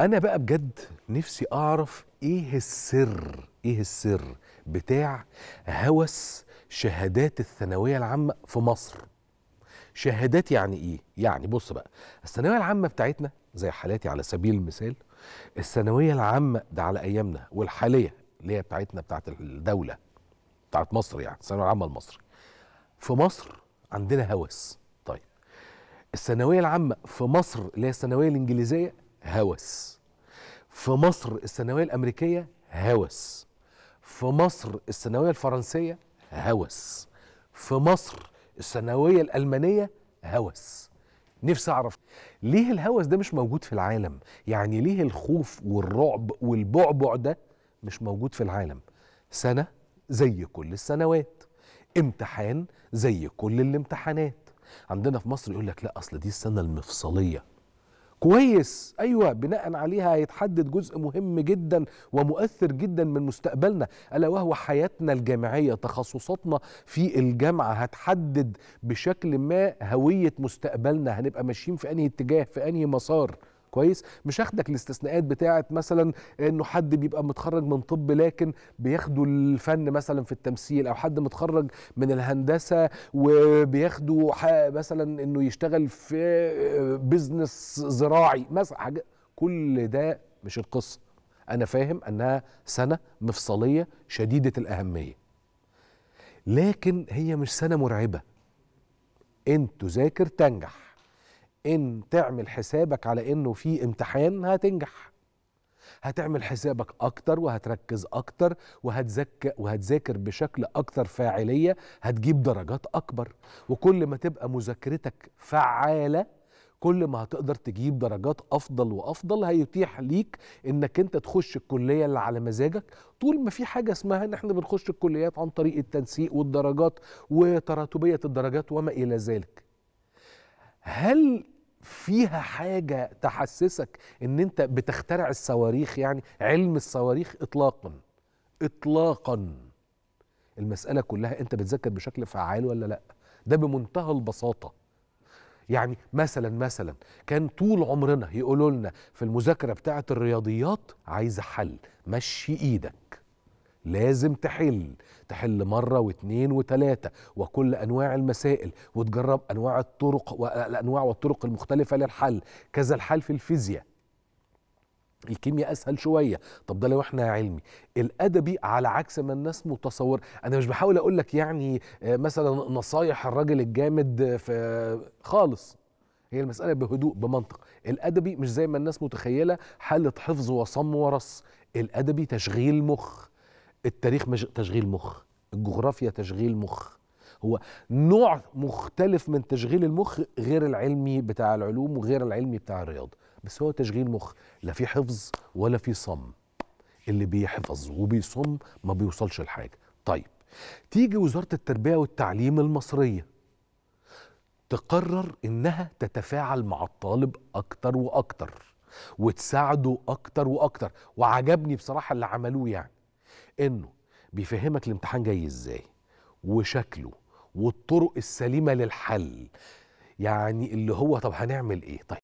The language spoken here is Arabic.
انا بقى بجد نفسي اعرف ايه السر ايه السر بتاع هوس شهادات الثانويه العامه في مصر شهادات يعني ايه يعني بص بقى الثانويه العامه بتاعتنا زي حالاتي على سبيل المثال الثانويه العامه ده على ايامنا والحاليه اللي هي بتاعتنا بتاعت الدوله بتاعت مصر يعني الثانويه العامه المصري في مصر عندنا هوس طيب الثانويه العامه في مصر اللي هي الثانويه الانجليزيه هوس في مصر الثانويه الامريكيه هوس في مصر الثانويه الفرنسيه هوس في مصر الثانويه الالمانيه هوس نفسي اعرف ليه الهوس ده مش موجود في العالم يعني ليه الخوف والرعب والبعبع ده مش موجود في العالم سنه زي كل السنوات امتحان زي كل الامتحانات عندنا في مصر يقول لك لا اصل دي السنه المفصليه كويس ايوه بناء عليها هيتحدد جزء مهم جدا ومؤثر جدا من مستقبلنا الا وهو حياتنا الجامعيه تخصصاتنا في الجامعه هتحدد بشكل ما هويه مستقبلنا هنبقى ماشيين في انهي اتجاه في انهي مسار كويس مش هاخدك الاستثناءات بتاعه مثلا انه حد بيبقى متخرج من طب لكن بياخدوا الفن مثلا في التمثيل او حد متخرج من الهندسه وبياخدوا مثلا انه يشتغل في بزنس زراعي مثلا حاجه كل ده مش القصه انا فاهم انها سنه مفصليه شديده الاهميه لكن هي مش سنه مرعبه انت تذاكر تنجح ان تعمل حسابك على انه في امتحان هتنجح هتعمل حسابك اكتر وهتركز اكتر وهتذاكر وهتذاكر بشكل اكتر فاعليه هتجيب درجات اكبر وكل ما تبقى مذاكرتك فعاله كل ما هتقدر تجيب درجات افضل وافضل هيتيح ليك انك انت تخش الكليه اللي على مزاجك طول ما في حاجه اسمها ان احنا بنخش الكليات عن طريق التنسيق والدرجات وتراتبيه الدرجات وما الى ذلك هل فيها حاجه تحسسك ان انت بتخترع الصواريخ يعني علم الصواريخ اطلاقا اطلاقا المساله كلها انت بتذاكر بشكل فعال ولا لا ده بمنتهى البساطه يعني مثلا مثلا كان طول عمرنا يقولوا لنا في المذاكره بتاعه الرياضيات عايزه حل مشي ايدك لازم تحل تحل مرة واثنين وثلاثة وكل أنواع المسائل وتجرب أنواع الطرق والأنواع والطرق المختلفة للحل كذا الحل في الفيزياء الكيمياء اسهل شويه طب ده لو احنا علمي الادبي على عكس ما الناس متصور انا مش بحاول اقول لك يعني آه، مثلا نصايح الراجل الجامد في خالص هي المساله بهدوء بمنطق الادبي مش زي ما الناس متخيله حاله حفظ وصم ورص الادبي تشغيل مخ التاريخ مش تشغيل مخ الجغرافيا تشغيل مخ هو نوع مختلف من تشغيل المخ غير العلمي بتاع العلوم وغير العلمي بتاع الرياضه بس هو تشغيل مخ لا في حفظ ولا في صم اللي بيحفظ وبيصم ما بيوصلش لحاجه طيب تيجي وزاره التربيه والتعليم المصريه تقرر انها تتفاعل مع الطالب اكتر واكتر وتساعده اكتر واكتر وعجبني بصراحه اللي عملوه يعني انه بيفهمك الامتحان جاي ازاي وشكله والطرق السليمه للحل يعني اللي هو طب هنعمل ايه طيب